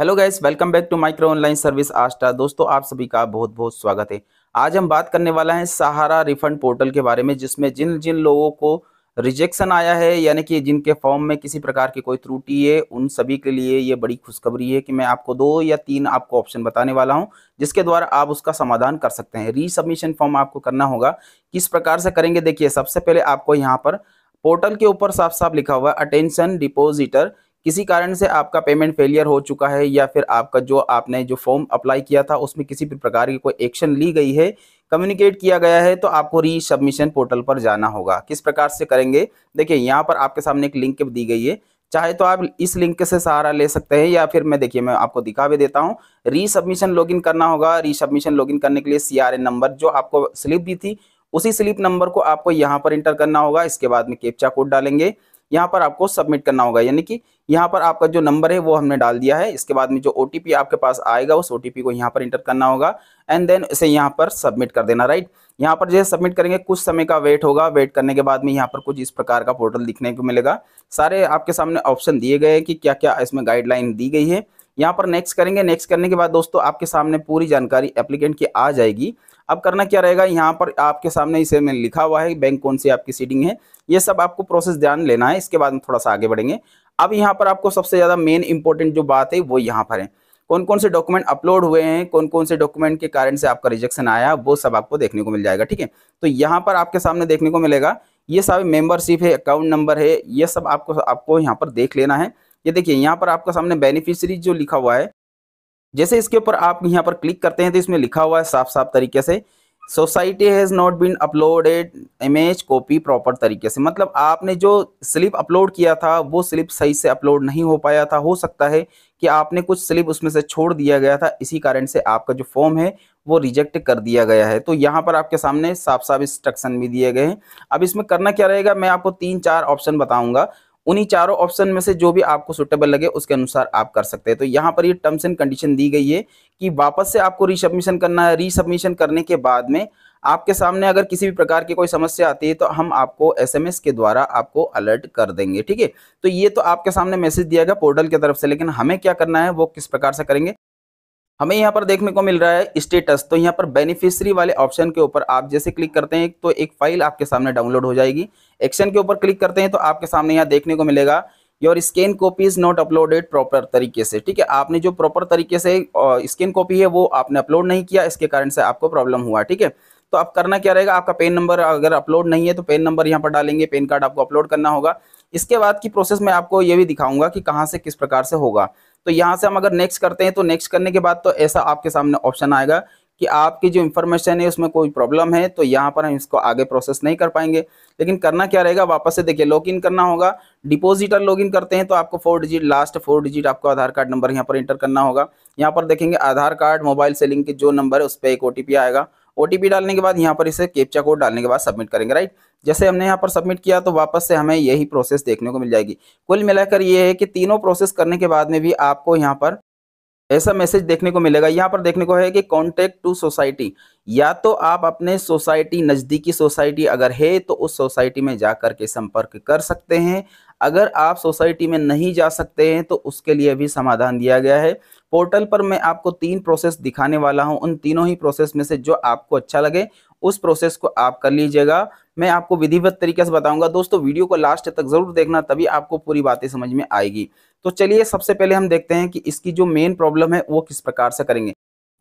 hello guys welcome back to micro online service आस्टा दोस्तों आप सभी का बहुत बहुत स्वागत है आज हम बात करने वाला हैं सहारा रिफंड पोर्टल के बारे में जिसमें जिन जिन लोगों को रिजेक्शन आया है यानी कि जिनके फॉर्म में किसी प्रकार की कोई त्रुटि है उन सभी के लिए ये बड़ी खुशखबरी है कि मैं आपको दो या तीन आपको ऑप्शन बताने वाला हूँ जिसके द्वारा आप उसका समाधान कर सकते हैं रीसबमिशन फॉर्म आपको करना होगा किस प्रकार से करेंगे देखिए सबसे पहले आपको यहाँ पर पोर्टल के ऊपर साफ साफ लिखा हुआ अटेंशन डिपोजिटर किसी कारण से आपका पेमेंट फेलियर हो चुका है या फिर आपका जो आपने जो फॉर्म अप्लाई किया था उसमें किसी भी प्रकार की कोई एक्शन ली गई है कम्युनिकेट किया गया है तो आपको रीसबमिशन पोर्टल पर जाना होगा किस प्रकार से करेंगे देखिए यहाँ पर आपके सामने एक लिंक दी गई है चाहे तो आप इस लिंक से सहारा ले सकते हैं या फिर मैं देखिए मैं आपको दिखा भी देता हूँ रीसबमिशन लॉगिन करना होगा रीसबमिशन लॉगिन करने के लिए सीआरएन नंबर जो आपको स्लिप दी थी उसी स्लिप नंबर को आपको यहाँ पर इंटर करना होगा इसके बाद में कैप्चा कोड डालेंगे यहाँ पर आपको सबमिट करना होगा यानी कि यहाँ पर आपका जो नंबर है वो हमने डाल दिया है इसके बाद में जो ओ आपके पास आएगा उस ओ को यहाँ पर इंटर करना होगा एंड देन इसे यहाँ पर सबमिट कर देना राइट यहाँ पर जैसे सबमिट करेंगे कुछ समय का वेट होगा वेट करने के बाद में यहाँ पर कुछ इस प्रकार का पोर्टल दिखने को मिलेगा सारे आपके सामने ऑप्शन दिए गए हैं कि क्या क्या इसमें गाइडलाइन दी गई है यहाँ पर नेक्स्ट करेंगे नेक्स्ट करने के बाद दोस्तों आपके सामने पूरी जानकारी एप्लीकेंट की आ जाएगी अब करना क्या रहेगा यहाँ पर आपके सामने इसे में लिखा हुआ है बैंक कौन सी आपकी सीटिंग है ये सब आपको प्रोसेस ध्यान लेना है इसके बाद हम थोड़ा सा आगे बढ़ेंगे अब यहाँ पर आपको सबसे ज़्यादा मेन इंपॉर्टेंट जो बात है वो यहाँ पर है कौन कौन से डॉक्यूमेंट अपलोड हुए हैं कौन कौन से डॉक्यूमेंट के कारण से आपका रिजेक्शन आया वो सब आपको देखने को मिल जाएगा ठीक है तो यहाँ पर आपके सामने देखने को मिलेगा ये सब मेंबरशिप है अकाउंट नंबर है ये सब आपको आपको यहाँ पर देख लेना है ये देखिए यहाँ पर आपका सामने बेनिफिशरी जो लिखा हुआ है जैसे इसके ऊपर आप यहाँ पर क्लिक करते हैं तो इसमें लिखा हुआ है साफ साफ तरीके से society has not been uploaded image copy proper तरीके से मतलब आपने जो स्लिप अपलोड किया था वो स्लिप सही से अपलोड नहीं हो पाया था हो सकता है कि आपने कुछ स्लिप उसमें से छोड़ दिया गया था इसी कारण से आपका जो फॉर्म है वो रिजेक्ट कर दिया गया है तो यहाँ पर आपके सामने साफ साफ इंस्ट्रक्शन भी दिए गए हैं अब इसमें करना क्या रहेगा मैं आपको तीन चार ऑप्शन बताऊँगा उन्हीं चारों ऑप्शन में से जो भी आपको सुटेबल लगे उसके अनुसार आप कर सकते हैं तो यहाँ पर ये टर्म्स एंड कंडीशन दी गई है कि वापस से आपको रिसबमिशन करना है रिसबमिशन करने के बाद में आपके सामने अगर किसी भी प्रकार की कोई समस्या आती है तो हम आपको एसएमएस के द्वारा आपको अलर्ट कर देंगे ठीक है तो ये तो आपके सामने मैसेज दिया गया पोर्टल की तरफ से लेकिन हमें क्या करना है वो किस प्रकार से करेंगे हमें यहाँ पर देखने को मिल रहा है स्टेटस तो यहाँ पर बेनिफिशियरी वाले ऑप्शन के ऊपर आप जैसे क्लिक करते हैं तो एक फाइल आपके सामने डाउनलोड हो जाएगी एक्शन के ऊपर क्लिक करते हैं तो आपके सामने यहाँ देखने को मिलेगा your scan copy is not uploaded proper तरीके से ठीक है आपने जो प्रॉपर तरीके से स्कैन कॉपी है वो आपने अपलोड नहीं किया इसके कारण से आपको प्रॉब्लम हुआ ठीक है तो आप करना क्या रहेगा आपका पेन नंबर अगर अपलोड नहीं है तो पेन नंबर यहाँ पर डालेंगे पेन कार्ड आपको अपलोड करना होगा इसके बाद की प्रोसेस में आपको ये भी दिखाऊंगा कि कहाँ से किस प्रकार से होगा तो यहाँ से हम अगर नेक्स्ट करते हैं तो नेक्स्ट करने के बाद तो ऐसा आपके सामने ऑप्शन आएगा कि आपकी जो इन्फॉर्मेशन है उसमें कोई प्रॉब्लम है तो यहाँ पर हम इसको आगे प्रोसेस नहीं कर पाएंगे लेकिन करना क्या रहेगा वापस से देखिए लॉगिन करना होगा डिपोजिटर लॉगिन करते हैं तो आपको four digit last four digit आपको आधार कार्ड नंबर यहाँ पर इंटर करना होगा यहाँ पर देखेंगे आधार कार्ड मोबाइल से लिंक जो नंबर है उस पर एक ओ आएगा ओटीपी डालने के बाद यहाँ पर इसे कैप्चा कोड डालने के बाद सबमिट करेंगे राइट जैसे हमने यहाँ पर सबमिट किया तो वापस से हमें यही प्रोसेस देखने को मिल जाएगी कुल मिलाकर ये है कि तीनों प्रोसेस करने के बाद में भी आपको यहाँ पर ऐसा मैसेज देखने को मिलेगा यहाँ पर देखने को है कि कॉन्टेक्ट टू सोसाइटी या तो आप अपने सोसाइटी नज़दीकी सोसाइटी अगर है तो उस सोसाइटी में जा करके के संपर्क कर सकते हैं अगर आप सोसाइटी में नहीं जा सकते हैं तो उसके लिए भी समाधान दिया गया है पोर्टल पर मैं आपको तीन प्रोसेस दिखाने वाला हूं उन तीनों ही प्रोसेस में से जो आपको अच्छा लगे उस प्रोसेस को आप कर लीजिएगा मैं आपको विधिवत तरीके से बताऊंगा दोस्तों वीडियो को लास्ट तक जरूर देखना तभी आपको पूरी बातें समझ में आएगी तो चलिए सबसे पहले हम देखते हैं कि इसकी जो मेन प्रॉब्लम है वो किस प्रकार से करेंगे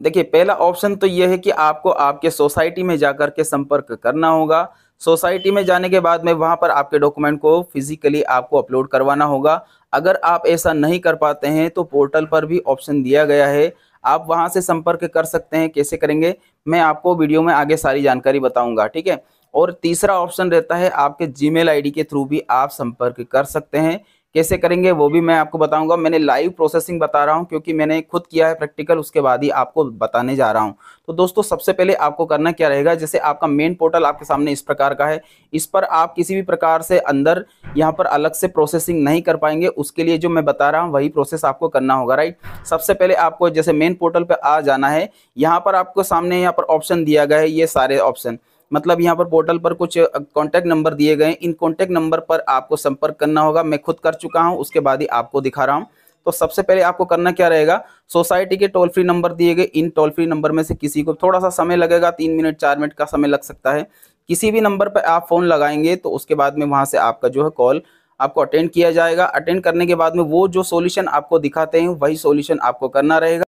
देखिए पहला ऑप्शन तो यह है कि आपको आपके सोसाइटी में जाकर के संपर्क करना होगा सोसाइटी में जाने के बाद में वहाँ पर आपके डॉक्यूमेंट को फिजिकली आपको अपलोड करवाना होगा अगर आप ऐसा नहीं कर पाते हैं तो पोर्टल पर भी ऑप्शन दिया गया है आप वहाँ से संपर्क कर सकते हैं कैसे करेंगे मैं आपको वीडियो में आगे सारी जानकारी बताऊँगा ठीक है और तीसरा ऑप्शन रहता है आपके जीमेल मेल के थ्रू भी आप संपर्क कर सकते हैं कैसे करेंगे वो भी मैं आपको बताऊंगा मैंने लाइव प्रोसेसिंग बता रहा हूं क्योंकि मैंने खुद किया है प्रैक्टिकल उसके बाद ही आपको बताने जा रहा हूं तो दोस्तों सबसे पहले आपको करना क्या रहेगा जैसे आपका मेन पोर्टल आपके सामने इस प्रकार का है इस पर आप किसी भी प्रकार से अंदर यहाँ पर अलग से प्रोसेसिंग नहीं कर पाएंगे उसके लिए जो मैं बता रहा हूँ वही प्रोसेस आपको करना होगा राइट सबसे पहले आपको जैसे मेन पोर्टल पर आ जाना है यहाँ पर आपको सामने यहाँ पर ऑप्शन दिया गया है ये सारे ऑप्शन मतलब यहाँ पर पोर्टल पर कुछ कॉन्टैक्ट नंबर दिए गए इन कॉन्टैक्ट नंबर पर आपको संपर्क करना होगा मैं खुद कर चुका हूँ उसके बाद ही आपको दिखा रहा हूँ तो सबसे पहले आपको करना क्या रहेगा सोसाइटी के टोल फ्री नंबर दिए गए इन टोल फ्री नंबर में से किसी को थोड़ा सा समय लगेगा तीन मिनट चार मिनट का समय लग सकता है किसी भी नंबर पर आप फ़ोन लगाएंगे तो उसके बाद में वहां से आपका जो है कॉल आपको अटेंड किया जाएगा अटेंड करने के बाद में वो जो सॉल्यूशन आपको दिखाते हैं वही सॉल्यूशन आपको करना रहेगा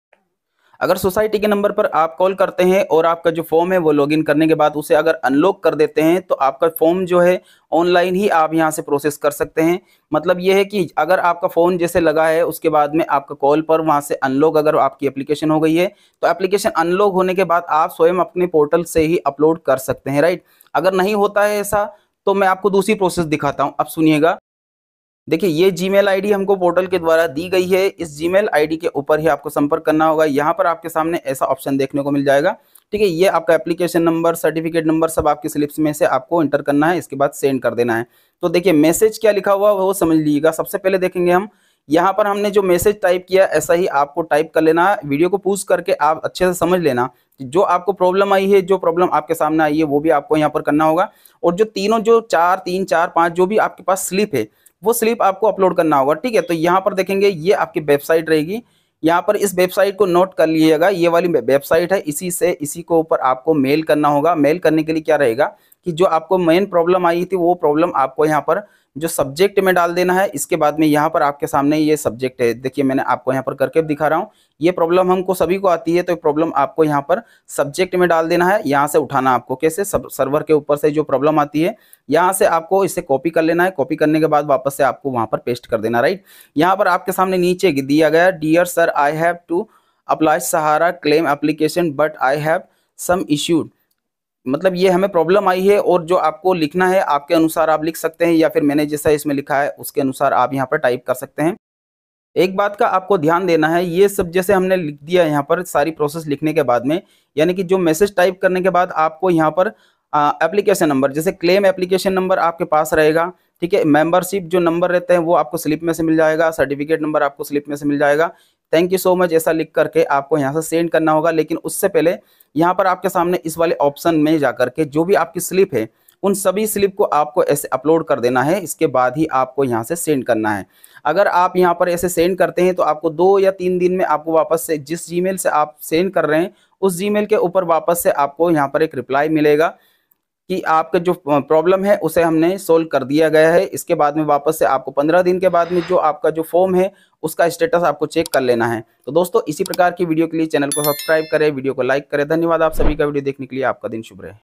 अगर सोसाइटी के नंबर पर आप कॉल करते हैं और आपका जो फॉर्म है वो लॉगिन करने के बाद उसे अगर अनलॉक कर देते हैं तो आपका फॉर्म जो है ऑनलाइन ही आप यहाँ से प्रोसेस कर सकते हैं मतलब ये है कि अगर आपका फ़ोन जैसे लगा है उसके बाद में आपका कॉल पर वहाँ से अनलॉक अगर आपकी एप्लीकेशन हो गई है तो एप्लीकेशन अनलॉक होने के बाद आप स्वयं अपने पोर्टल से ही अपलोड कर सकते हैं राइट अगर नहीं होता है ऐसा तो मैं आपको दूसरी प्रोसेस दिखाता हूँ आप सुनिएगा देखिए ये जीमेल आईडी हमको पोर्टल के द्वारा दी गई है इस जीमेल आईडी के ऊपर ही आपको संपर्क करना होगा यहाँ पर आपके सामने ऐसा ऑप्शन देखने को मिल जाएगा ठीक है ये आपका एप्लीकेशन नंबर सर्टिफिकेट नंबर सब आपके स्लिप्स में से आपको इंटर करना है इसके बाद सेंड कर देना है तो देखिए मैसेज क्या लिखा हुआ वो समझ लीजिएगा सबसे पहले देखेंगे हम यहाँ पर हमने जो मैसेज टाइप किया ऐसा ही आपको टाइप कर लेना है वीडियो को पूज करके आप अच्छे से समझ लेना जो आपको प्रॉब्लम आई है जो प्रॉब्लम आपके सामने आई है वो भी आपको यहाँ पर करना होगा और जो तीनों जो चार तीन चार पाँच जो भी आपके पास स्लिप है वो स्लिप आपको अपलोड करना होगा ठीक है तो यहाँ पर देखेंगे ये आपकी वेबसाइट रहेगी यहाँ पर इस वेबसाइट को नोट कर लीजिएगा ये वाली वेबसाइट है इसी से इसी को ऊपर आपको मेल करना होगा मेल करने के लिए क्या रहेगा कि जो आपको मेन प्रॉब्लम आई थी वो प्रॉब्लम आपको यहाँ पर जो सब्जेक्ट में डाल देना है इसके बाद में यहाँ पर आपके सामने ये सब्जेक्ट है देखिए मैंने आपको यहाँ पर करके दिखा रहा हूँ ये प्रॉब्लम हमको सभी को आती है तो प्रॉब्लम आपको यहाँ पर सब्जेक्ट में डाल देना है यहाँ से उठाना आपको कैसे सर्वर के ऊपर से जो प्रॉब्लम आती है यहाँ से आपको इसे कॉपी कर लेना है कॉपी करने के बाद वापस से आपको वहाँ पर पेस्ट कर देना राइट यहाँ पर आपके सामने नीचे दिया गया dear sir I have to apply Sahara claim application but I have some issued मतलब ये हमें प्रॉब्लम आई है और जो आपको लिखना है आपके अनुसार आप लिख सकते हैं या फिर मैंने जैसा इसमें लिखा है उसके अनुसार आप यहाँ पर टाइप कर सकते हैं एक बात का आपको ध्यान देना है ये सब जैसे हमने लिख दिया यहाँ पर सारी प्रोसेस लिखने के बाद में यानी कि जो मैसेज टाइप करने के बाद आपको यहाँ पर एप्लीकेशन नंबर जैसे क्लेम एप्लीकेशन नंबर आपके पास रहेगा ठीक है मेंबरशिप जो नंबर रहते हैं वो आपको स्लिप में से मिल जाएगा सर्टिफिकेट नंबर आपको स्लिप में से मिल जाएगा थैंक यू सो मच ऐसा लिख करके आपको यहाँ से सेंड करना होगा लेकिन उससे पहले यहाँ पर आपके सामने इस वाले ऑप्शन में जाकर के जो भी आपकी स्लिप है उन सभी स्लिप को आपको ऐसे अपलोड कर देना है इसके बाद ही आपको यहाँ से सेंड करना है अगर आप यहाँ पर ऐसे सेंड करते हैं तो आपको दो या तीन दिन में आपको वापस से जिस जी से आप सेंड कर रहे हैं उस जी के ऊपर वापस से आपको यहाँ पर एक रिप्लाई मिलेगा कि आपका जो प्रॉब्लम है उसे हमने सोल्व कर दिया गया है इसके बाद में वापस से आपको पंद्रह दिन के बाद में जो आपका जो फॉर्म है उसका स्टेटस आपको चेक कर लेना है तो दोस्तों इसी प्रकार की वीडियो के लिए चैनल को सब्सक्राइब करें वीडियो को लाइक करें धन्यवाद आप सभी का वीडियो देखने के लिए आपका दिन शुभ रहे